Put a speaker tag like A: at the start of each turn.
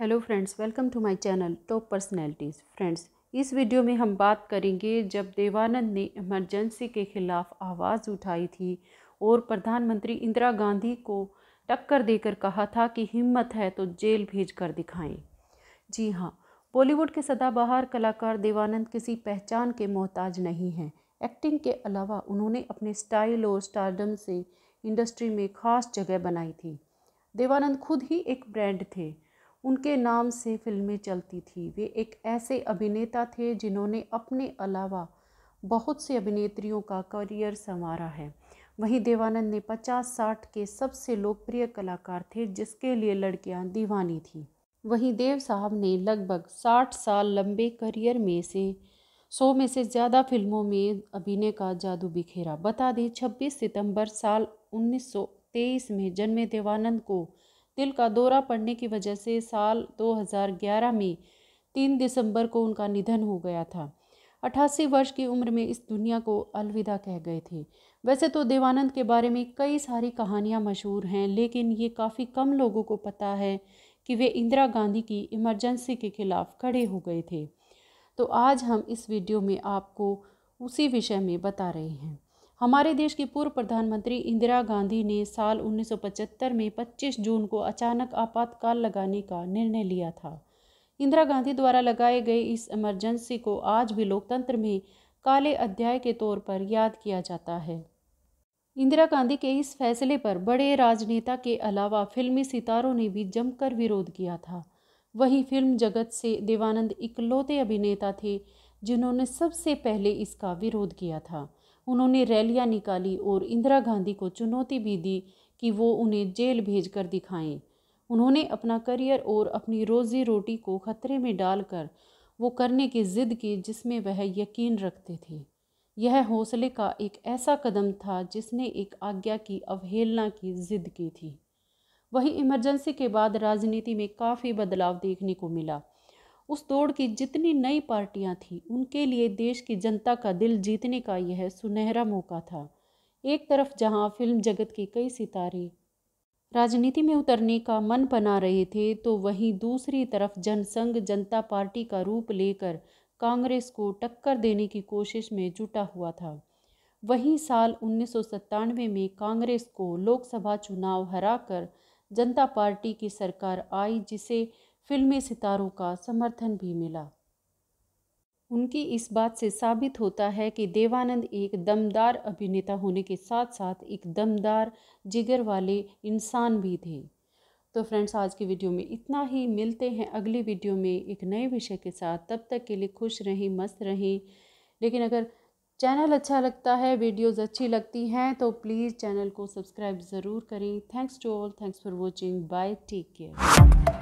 A: hello friends welcome to my channel top personalities friends इस video में हम बात करेंगे जब देवानंद ने इमरजेंसी के खिलाफ आवाज़ उठाई थी और प्रधानमंत्री इंदिरा गांधी को टक्कर देकर कहा था कि हिम्मत है तो जेल भेज कर दिखाएं जी हाँ बॉलीवुड के सदाबहार कलाकार देवानंद किसी पहचान के मोहताज नहीं हैं एक्टिंग के अलावा उन्होंने अपने स्टाइल और स्टारडम से इंडस्ट्री में खास जगह बनाई थी देवानंद खुद ही एक ब्रांड थे उनके नाम से फिल्में चलती थी वे एक ऐसे अभिनेता थे जिन्होंने अपने अलावा बहुत से अभिनेत्रियों का करियर संवारा है वहीं देवानंद ने 50-60 के सबसे लोकप्रिय कलाकार थे जिसके लिए लड़कियां दीवानी थीं वहीं देव साहब ने लगभग 60 साल लंबे करियर में से सौ में से ज़्यादा फिल्मों में अभिनय का जादू बिखेरा बता दें 26 सितंबर साल 1923 में जन्मे देवानंद को दिल का दौरा पड़ने की वजह से साल 2011 में तीन दिसंबर को उनका निधन हो गया था अठासी वर्ष की उम्र में इस दुनिया को अलविदा कह गए थे वैसे तो देवानंद के बारे में कई सारी कहानियाँ मशहूर हैं लेकिन ये काफ़ी कम लोगों को पता है कि वे इंदिरा गांधी की इमरजेंसी के खिलाफ खड़े हो गए थे तो आज हम इस वीडियो में आपको उसी विषय में बता रहे हैं हमारे देश की पूर्व प्रधानमंत्री इंदिरा गांधी ने साल 1975 में 25 जून को अचानक आपातकाल लगाने का निर्णय लिया था इंदिरा गांधी द्वारा लगाए गए इस इमरजेंसी को आज भी लोकतंत्र में काले अध्याय के तौर पर याद किया जाता है इंदिरा गांधी के इस फैसले पर बड़े राजनेता के अलावा फिल्मी सितारों ने भी जमकर विरोध किया था वहीं फिल्म जगत से देवानंद इकलौते अभिनेता थे जिन्होंने सबसे पहले इसका विरोध किया था उन्होंने रैलियां निकाली और इंदिरा गांधी को चुनौती भी दी कि वो उन्हें जेल भेजकर दिखाएं उन्होंने अपना करियर और अपनी रोजी रोटी को खतरे में डालकर वो करने की ज़िद की जिसमें वह यकीन रखते थे यह हौसले का एक ऐसा कदम था जिसने एक आज्ञा की अवहेलना की जिद की थी वही इमरजेंसी के बाद राजनीति में काफ़ी बदलाव देखने को मिला उस दौड़ की जितनी नई पार्टियां थीं उनके लिए देश की जनता का दिल जीतने का यह सुनहरा मौका था एक तरफ जहां फिल्म जगत के कई सितारे राजनीति में उतरने का मन बना रहे थे तो वहीं दूसरी तरफ जनसंघ जनता पार्टी का रूप लेकर कांग्रेस को टक्कर देने की कोशिश में जुटा हुआ था वहीं साल उन्नीस में कांग्रेस को लोकसभा चुनाव हराकर जनता पार्टी की सरकार आई जिसे फिल्मी सितारों का समर्थन भी मिला उनकी इस बात से साबित होता है कि देवानंद एक दमदार अभिनेता होने के साथ साथ एक दमदार जिगर वाले इंसान भी थे तो फ्रेंड्स आज की वीडियो में इतना ही मिलते हैं अगली वीडियो में एक नए विषय के साथ तब तक के लिए खुश रहें मस्त रहें लेकिन अगर चैनल अच्छा लगता है वीडियोस अच्छी लगती हैं तो प्लीज़ चैनल को सब्सक्राइब ज़रूर करें thanks to all thanks for watching bye take care